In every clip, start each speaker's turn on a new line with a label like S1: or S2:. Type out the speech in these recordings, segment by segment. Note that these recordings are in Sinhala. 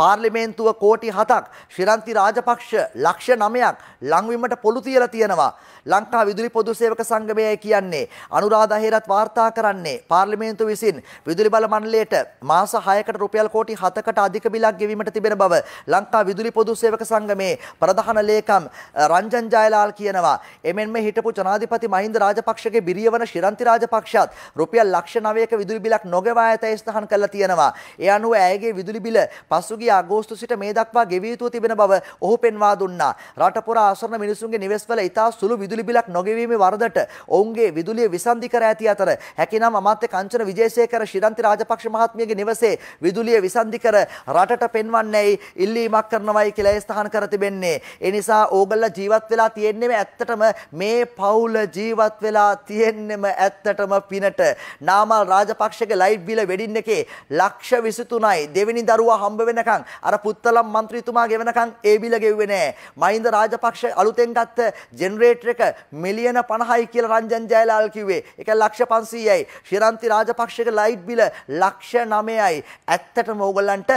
S1: පාර්ලිමේන්තුව කෝටි 7ක් ශිරන්ති රාජපක්ෂ ලක්ෂ 9ක් ලංවීමට පොළු තියලා තියෙනවා. ලංකා විදුලි පොදු සේවක සංගමයයි කියන්නේ අනුරාධා හේරත් වාර්තා කරන්නේ පාර්ලිමේන්තුව විසින් විදුලි බල මණ්ඩලයට මාස 6කට රුපියල් කෝටි 7කට අධික බිලක් ගෙවීමට තිබෙන බව ලංකා විදුලි පොදු සේවක සංගමේ ප්‍රධාන ලේකම් රංජන් ජයලාල් කියනවා. එමෙන්ම හිටපු ජනාධිපති මහින්ද රාජපක්ෂගේ බිරියවන ශිරන්ති රාජපක්ෂත් රුපියල් ලක්ෂ 9ක විදුලි බිලක් නොගෙවා ඇතැයි සඳහන් කරලා තියෙනවා. ඒ අනුව ඇයගේ විදුලි බිල පසුගිය පසුගිය අගෝස්තු සිට මේ දක්වා ගෙවිය යුතුව තිබෙන බව ඔහු පෙන්වා දුන්නා. රට පුරා අසරණ මිනිසුන්ගේ නිවෙස්වල ඉතා සුළු විදුලි බිලක් නොගෙවීමේ වරදට ඔවුන්ගේ විදුලිය විසන්ධි කර ඇති අතර හැකිනම් අමාත්‍ය කංචන විජේසේකර ශ්‍රීරන්ති රාජපක්ෂ මහත්මියගේ නිවසේ විදුලිය විසන්ධි කර රටට පෙන්වන්නේයි ඉල්ලීමක් කරනවයි කියලා ස්ථාන කර තිබෙන්නේ. ඒ නිසා ඕගොල්ල ජීවත් වෙලා තියෙන්නේම ඇත්තටම මේ පවුල ජීවත් වෙලා තියෙන්නේම ඇත්තටම පිනට. නාමල් රාජපක්ෂගේ ලයිට් බිල වෙඩින් එකේ ලක්ෂ 23යි දෙවෙනි දරුවා හම්බ වෙනකන් වෙනකන් අර පුත්තලම් മന്ത്രിතුමා ගෙවෙනකන් ඒ බිල ගෙව්වේ නෑ. මහින්ද රාජපක්ෂ අලුතෙන් ගත්ත ජෙනරේටර් එක මිලියන 50යි කියලා රංජන් ජයලාල් කිව්වේ. ඒක ලක්ෂ 500යි. ශිරන්ති රාජපක්ෂගේ ලයිට් බිල ලක්ෂ 9යි. ඇත්තටම ඕගොල්ලන්ට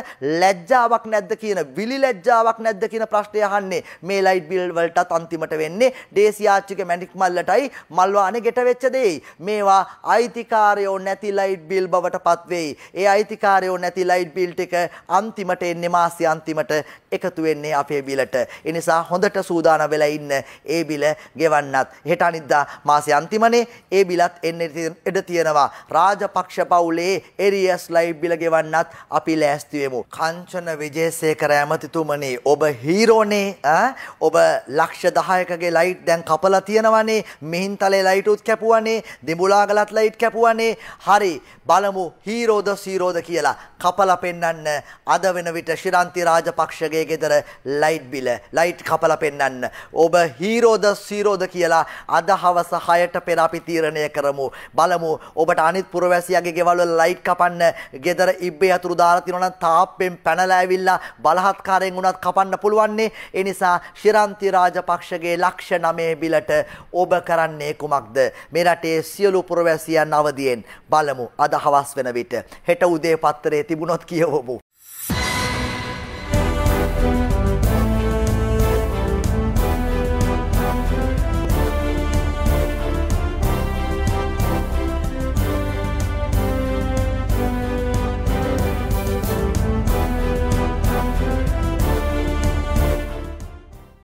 S1: ලැජ්ජාවක් නැද්ද කියන විලි ලැජ්ජාවක් නැද්ද කියන ප්‍රශ්නේ අහන්නේ. මේ ලයිට් බිල් වලටත් අන්තිමට වෙන්නේ දේශීය ආච්චිගේ මැණික් මල්ලටයි මල්වානේ ගෙට වෙච්ච දෙයි. මේවා අයිතිකාරයෝ නැති ලයිට් බිල් බවට පත් වෙයි. ඒ අයිතිකාරයෝ නැති ලයිට් බිල් ටික අන්තිමට එන්නේ මාසෙ අන්තිමට එකතු වෙන්නේ අපේ බිලට. ඒ නිසා හොඳට සූදානම් වෙලා ඉන්න ඒ බිල ගෙවන්නත්. හෙට අනිද්දා මාසෙ අන්තිමනේ ඒ බිලත් එන්නේ ඉඩ තියෙනවා. රාජපක්ෂ පවුලේ එරියස් ලයිව් බිල ගෙවන්නත් අපි ලෑස්ති වෙමු. කංචන විජේසේකර ඇමතිතුමනි ඔබ හීරෝනේ ඔබ ලක්ෂ 10කගේ ලයිට් දැන් කපලා තියෙනවනේ. මිහින්තලේ ලයිටුත් කැපුවනේ. දිඹුලාගලත් ලයිට් කැපුවනේ. හරි බලමු හීරෝද සීරෝද කියලා කපලා පෙන්නන්න අද වෙන විට ශිරන්ති රාජපක්ෂගේ ගෙදර ලයිට් බිල ලයිට් කපලා පෙන්වන්න. ඔබ හීරෝද සීරෝද කියලා අද හවස 6ට පෙර අපි තීරණය කරමු. බලමු ඔබට අනිත් පුරවැසියාගේ ගෙවල් වල ලයිට් කපන්න ගෙදර ඉබ්බේ අතුරු දාලා තිනවනම් තාප්පෙන් පැනලා ඇවිල්ලා බලහත්කාරයෙන් උනත් කපන්න පුළුවන් නේ. ඒ නිසා ශිරන්ති රාජපක්ෂගේ ලක්ෂ 9 බිලට ඔබ කරන්නේ කුමක්ද? මේ රටේ සියලු පුරවැසියන් අවදියෙන් බලමු අද හවස් වෙන විට හෙට උදේ පත්තරේ තිබුණොත් කියවමු